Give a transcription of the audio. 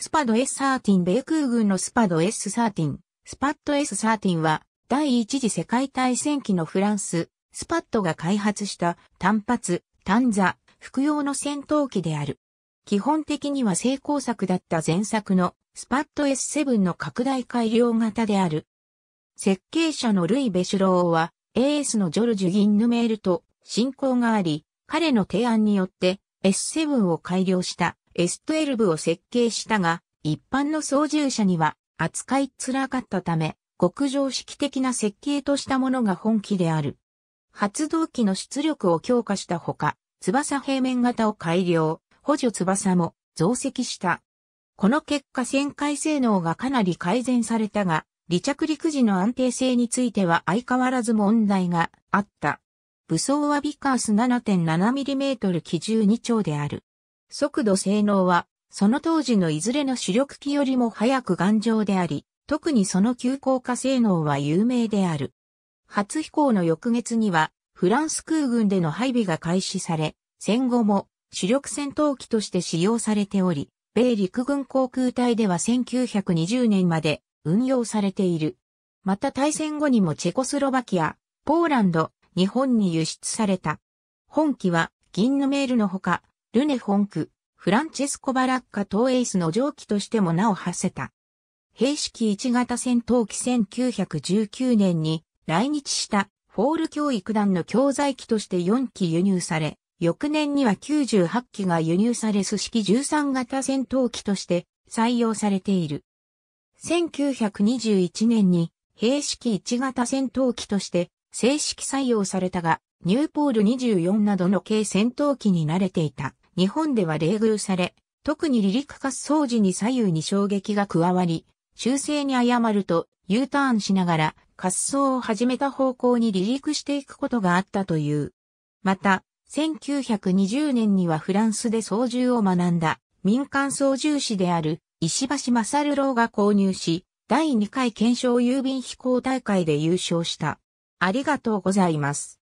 スパド S13 米空軍のスパド S13、スパッド S13 は第一次世界大戦期のフランス、スパッドが開発した単発、単座、服用の戦闘機である。基本的には成功作だった前作のスパッド S7 の拡大改良型である。設計者のルイ・ベシュローは AS のジョルジュ・ギンヌメールと親交があり、彼の提案によって S7 を改良した S12 を設計したが、一般の操縦者には扱い辛らかったため、極上式的な設計としたものが本気である。発動機の出力を強化したほか、翼平面型を改良、補助翼も増積した。この結果旋回性能がかなり改善されたが、離着陸時の安定性については相変わらず問題があった。武装はビカース 7.7mm 機銃2丁である。速度性能は、その当時のいずれの主力機よりも早く頑丈であり、特にその急降下性能は有名である。初飛行の翌月には、フランス空軍での配備が開始され、戦後も主力戦闘機として使用されており、米陸軍航空隊では1920年まで運用されている。また対戦後にもチェコスロバキア、ポーランド、日本に輸出された。本機は銀のメールのほか、ルネ・ホンク、フランチェスコ・バラッカ等エースの上記としても名を馳せた。兵式1型戦闘機1919年に来日したフォール教育団の教材機として4機輸入され、翌年には98機が輸入されス式13型戦闘機として採用されている。1921年に兵式1型戦闘機として正式採用されたが、ニューポール24などの軽戦闘機に慣れていた。日本では冷遇され、特に離陸滑走時に左右に衝撃が加わり、修正に誤ると U ターンしながら滑走を始めた方向に離陸していくことがあったという。また、1920年にはフランスで操縦を学んだ民間操縦士である石橋正郎が購入し、第2回検証郵便飛行大会で優勝した。ありがとうございます。